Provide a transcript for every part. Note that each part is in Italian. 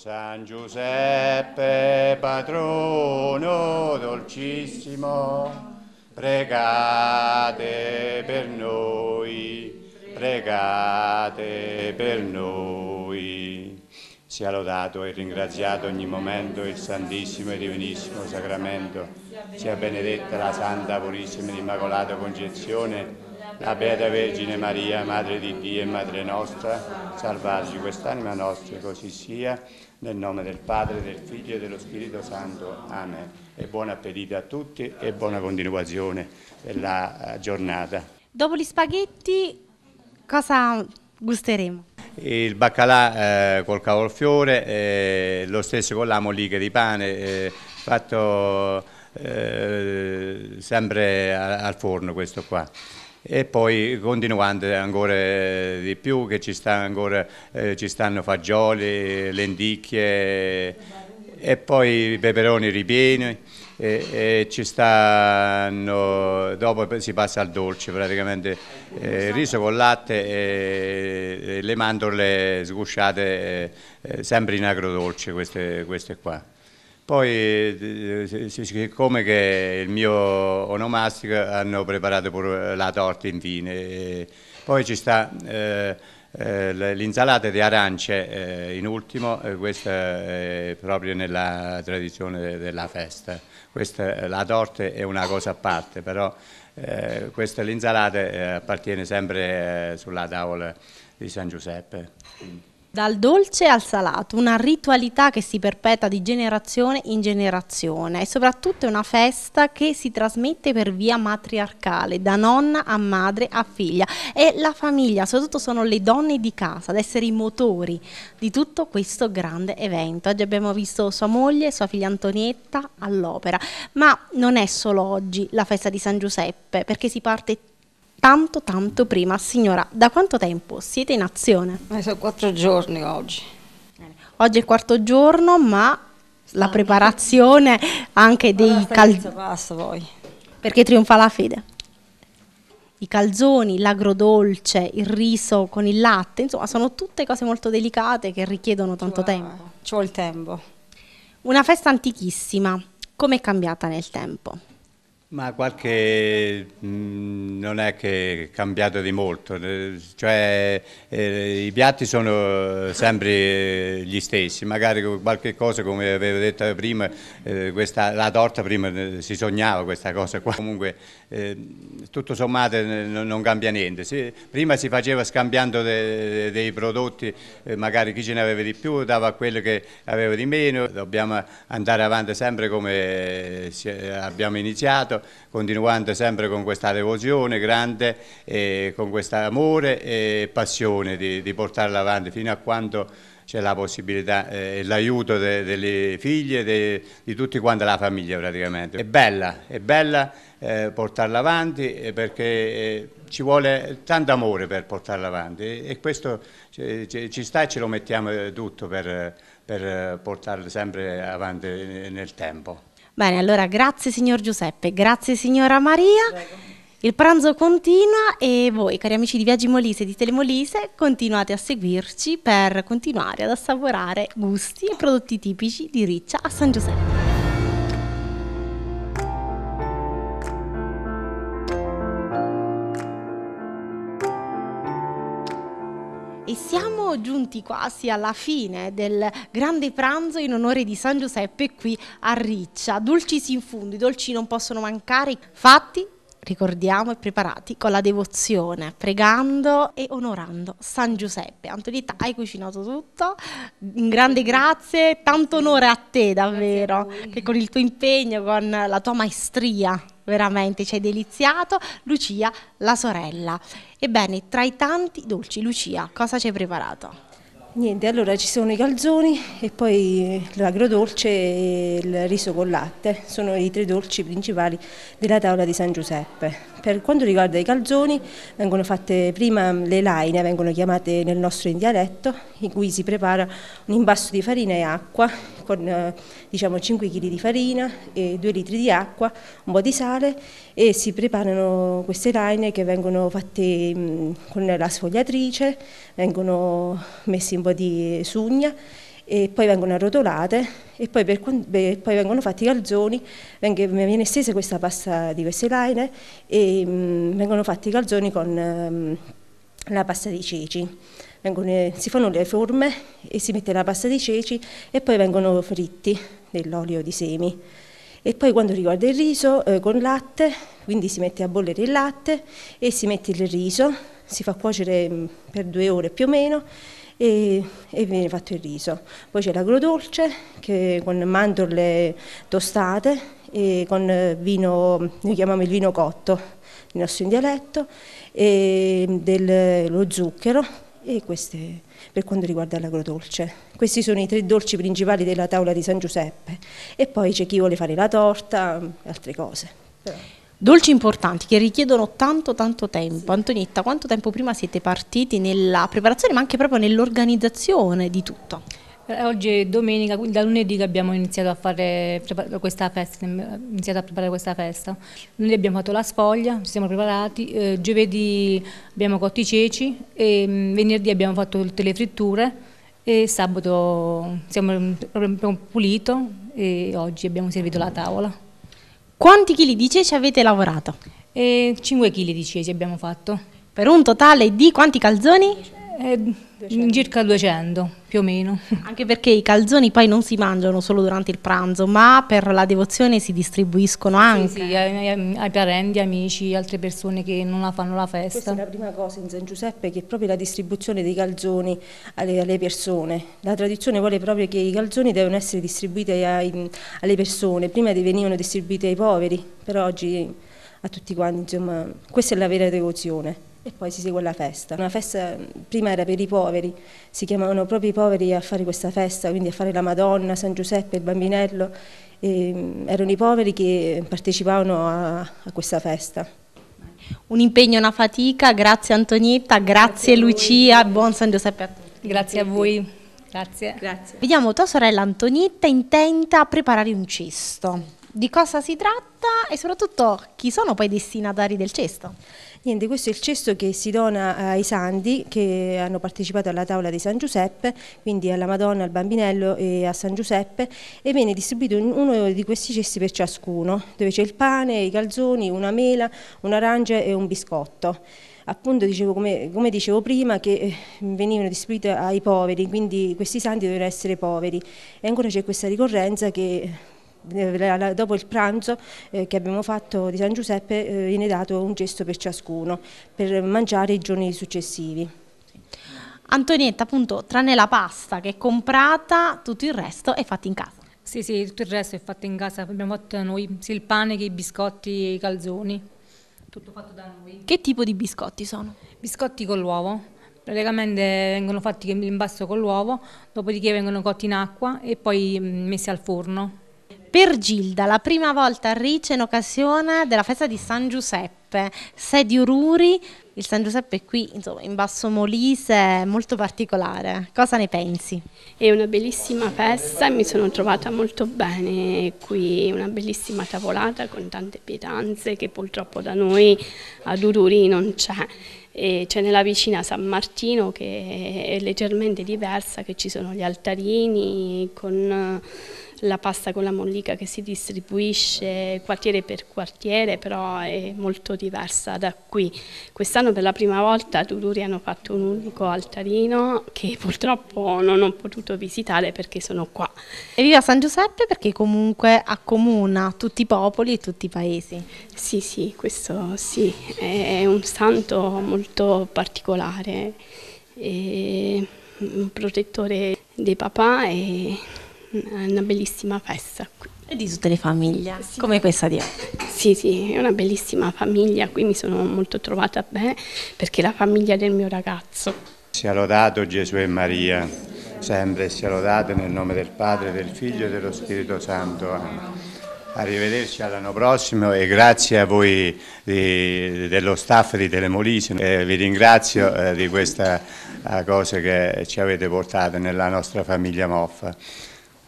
San Giuseppe, patrono dolcissimo, pregate per noi, pregate per noi. Sia lodato e ringraziato ogni momento il Santissimo e Divinissimo Sacramento, sia benedetta la Santa Purissima e Immacolata Concezione, la Beata Vergine Maria, Madre di Dio e Madre nostra, salvarci quest'anima nostra, così sia, nel nome del Padre, del Figlio e dello Spirito Santo. Amen. E buon appetito a tutti e buona continuazione della eh, giornata. Dopo gli spaghetti, cosa gusteremo? il baccalà eh, col cavolfiore, eh, lo stesso con la mollica di pane, eh, fatto eh, sempre al forno questo qua e poi continuando ancora eh, di più che ci, sta ancora, eh, ci stanno fagioli, lenticchie e poi peperoni ripieni e, e, ci stanno, dopo si passa al dolce praticamente eh, riso con latte e, e le mandorle sgusciate eh, eh sempre in agrodolce queste, queste qua. Poi, eh, eh, siccome che il mio onomastico hanno preparato pure la torta infine, poi ci sta eh, eh l'insalata di arance eh, in ultimo, questa è proprio nella tradizione della festa. Questa, la torta è una cosa a parte, però questa l'insalata appartiene sempre sulla tavola di San Giuseppe. Dal dolce al salato, una ritualità che si perpetua di generazione in generazione e soprattutto è una festa che si trasmette per via matriarcale, da nonna a madre a figlia. E la famiglia, soprattutto sono le donne di casa ad essere i motori di tutto questo grande evento. Oggi abbiamo visto sua moglie, e sua figlia Antonietta all'opera, ma non è solo oggi la festa di San Giuseppe, perché si parte tanto tanto prima. Signora, da quanto tempo siete in azione? Eh, sono quattro giorni oggi. Oggi è il quarto giorno, ma la ah. preparazione anche dei calzoni. Perché trionfa la fede. I calzoni, l'agrodolce, il riso con il latte, insomma, sono tutte cose molto delicate che richiedono tanto tempo. Ci vuole il tempo. Una festa antichissima, come è cambiata nel tempo? Ma qualche mm, non è che è cambiato di molto, eh, cioè eh, i piatti sono sempre gli stessi, magari qualche cosa come avevo detto prima, eh, questa, la torta prima eh, si sognava questa cosa qua, comunque eh, tutto sommato eh, non cambia niente, si, prima si faceva scambiando de, dei prodotti, magari chi ce ne aveva di più dava a quello che aveva di meno, dobbiamo andare avanti sempre come abbiamo iniziato continuando sempre con questa devozione grande, eh, con questo amore e passione di, di portarla avanti fino a quando c'è la possibilità eh, e eh, l'aiuto de, delle figlie, de, di tutti quanti la famiglia praticamente. È bella, è bella eh, portarla avanti eh, perché eh, ci vuole tanto amore per portarla avanti e, questo ci, ci sta e ce lo mettiamo eh, tutto per, per portarla sempre avanti nel tempo. Bene, allora grazie signor Giuseppe, grazie signora Maria. Prego. Il pranzo continua e voi, cari amici di Viaggi Molise e di Telemolise, continuate a seguirci per continuare ad assaporare gusti e prodotti tipici di Riccia a San Giuseppe. siamo giunti quasi alla fine del grande pranzo in onore di San Giuseppe qui a Riccia. Dolci in fundo, i dolci non possono mancare, fatti ricordiamo e preparati con la devozione, pregando e onorando San Giuseppe. Antonietta, hai cucinato tutto, un grande grazie, tanto onore a te davvero, a che con il tuo impegno, con la tua maestria veramente ci hai deliziato, Lucia, la sorella. Ebbene, tra i tanti dolci, Lucia, cosa ci hai preparato? Niente, allora ci sono i calzoni e poi l'agrodolce e il riso col latte, sono i tre dolci principali della tavola di San Giuseppe. Per quanto riguarda i calzoni, vengono fatte prima le laine, vengono chiamate nel nostro in dialetto, in cui si prepara un imbasso di farina e acqua con eh, diciamo, 5 kg di farina e 2 litri di acqua, un po' di sale e si preparano queste laine che vengono fatte mm, con la sfogliatrice, vengono messe un po' di sugna e poi vengono arrotolate e poi, per, beh, poi vengono fatti i calzoni, vengono, viene stesa questa pasta di queste laine e mh, mm, vengono fatti i calzoni con mh, ehm, la pasta di ceci. Vengono, si fanno le forme e si mette la pasta di ceci e poi vengono fritti nell'olio di semi. E poi quando riguarda il riso, eh, con latte, quindi si mette a bollere il latte e si mette il riso, si fa cuocere mh, mm, per due ore più o meno e, e viene fatto il riso. Poi c'è l'agrodolce che con mandorle tostate e con vino, noi chiamiamo il vino cotto, il nostro in dialetto, e dello zucchero e queste per quanto riguarda l'agrodolce. Questi sono i tre dolci principali della tavola di San Giuseppe e poi c'è chi vuole fare la torta, e altre cose. Però. Dolci importanti che richiedono tanto tanto tempo. Antonietta, quanto tempo prima siete partiti nella preparazione ma anche proprio nell'organizzazione di tutto? Eh, oggi è domenica, quindi da lunedì che abbiamo iniziato a fare questa festa, eh, iniziato a preparare questa festa. Lunedì abbiamo fatto la sfoglia, ci siamo preparati, eh, giovedì abbiamo cotto i ceci, e, mh, mm, venerdì abbiamo fatto tutte le fritture e sabato siamo, abbiamo mm, pulito e oggi abbiamo servito la tavola. Quanti chili di ceci avete lavorato? E 5 kg di ceci abbiamo fatto. Per un totale di quanti calzoni? Eh, circa 200 più o meno. Anche perché i calzoni poi non si mangiano solo durante il pranzo, ma per la devozione si distribuiscono anche. Sì, sì, ai, ai, parenti, amici, altre persone che non la fanno la festa. Questa è la prima cosa in San Giuseppe che è proprio la distribuzione dei calzoni alle, alle persone. La tradizione vuole proprio che i calzoni devono essere distribuiti ai, alle persone, prima venivano distribuiti ai poveri, però oggi a tutti quanti, insomma, questa è la vera devozione e poi si segue la festa. Una festa prima era per i poveri, si chiamavano proprio i poveri a fare questa festa, quindi a fare la Madonna, San Giuseppe, il bambinello, e, mm, erano i poveri che partecipavano a, a questa festa. Un impegno, una fatica, grazie Antonietta, grazie, grazie Lucia, buon San Giuseppe a tutti. Grazie a voi. Grazie. Grazie. Vediamo tua sorella Antonietta intenta a preparare un cesto di cosa si tratta e soprattutto chi sono poi i destinatari del cesto. Niente, questo è il cesto che si dona eh, ai santi che hanno partecipato alla tavola di San Giuseppe, quindi alla Madonna, al Bambinello e a San Giuseppe e viene distribuito uno di questi cesti per ciascuno, dove c'è il pane, i calzoni, una mela, un'arancia e un biscotto appunto dicevo, come, come, dicevo prima che eh, venivano distribuite ai poveri, quindi questi santi dovevano essere poveri e ancora c'è questa ricorrenza che eh, dopo il pranzo eh, che abbiamo fatto di San Giuseppe eh, viene dato un gesto per ciascuno per mangiare i giorni successivi. Antonietta, appunto, tranne la pasta che è comprata, tutto il resto è fatto in casa. Sì, sì, tutto il resto è fatto in casa, abbiamo fatto noi, sia il pane che i biscotti e i calzoni, tutto fatto da noi. Che tipo di biscotti sono? Biscotti con l'uovo, praticamente vengono fatti in basso con l'uovo, dopodiché vengono cotti in acqua e poi mm, messi al forno. Per Gilda, la prima volta a Rice in occasione della festa di San Giuseppe, sei di Ururi, il San Giuseppe è qui insomma, in Basso Molise molto particolare, cosa ne pensi? È una bellissima festa, e mi sono trovata molto bene qui, una bellissima tavolata con tante pietanze che purtroppo da noi ad Ururi non c'è c'è nella vicina San Martino che è leggermente diversa, che ci sono gli altarini con la pasta con la mollica che si distribuisce quartiere per quartiere, però è molto diversa da qui. Quest'anno per la prima volta a Dururi hanno fatto un unico altarino che purtroppo non ho potuto visitare perché sono qua. E viva San Giuseppe perché comunque accomuna tutti i popoli e tutti i paesi. Sì, sì, questo sì, è un santo molto particolare, è un protettore dei papà e una bellissima festa E di tutte le famiglie, sì. come questa di oggi. Sì, sì, è una bellissima famiglia, qui mi sono molto trovata bene perché è la famiglia del mio ragazzo. Sia lodato Gesù e Maria, sempre sia lodato nel nome del Padre, del Figlio e dello Spirito Santo. Amen. Arrivederci all'anno prossimo e grazie a voi di, dello staff di Telemolise, eh, vi ringrazio eh, di questa eh, cosa che ci avete portato nella nostra famiglia Moffa.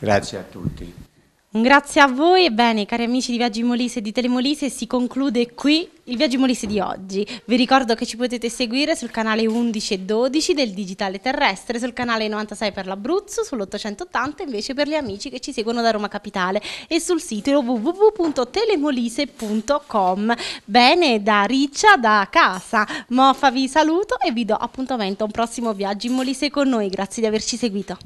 Grazie a tutti. Un grazie a voi, e bene cari amici di Viaggi Molise e di Telemolise si conclude qui il Viaggi Molise di oggi. Vi ricordo che ci potete seguire sul canale 11 e 12 del Digitale Terrestre, sul canale 96 per l'Abruzzo, sull'880 invece per gli amici che ci seguono da Roma Capitale e sul sito www.telemolise.com. Bene, da Riccia, da casa, Moffa vi saluto e vi do appuntamento a un prossimo Viaggio in Molise con noi, grazie di averci seguito.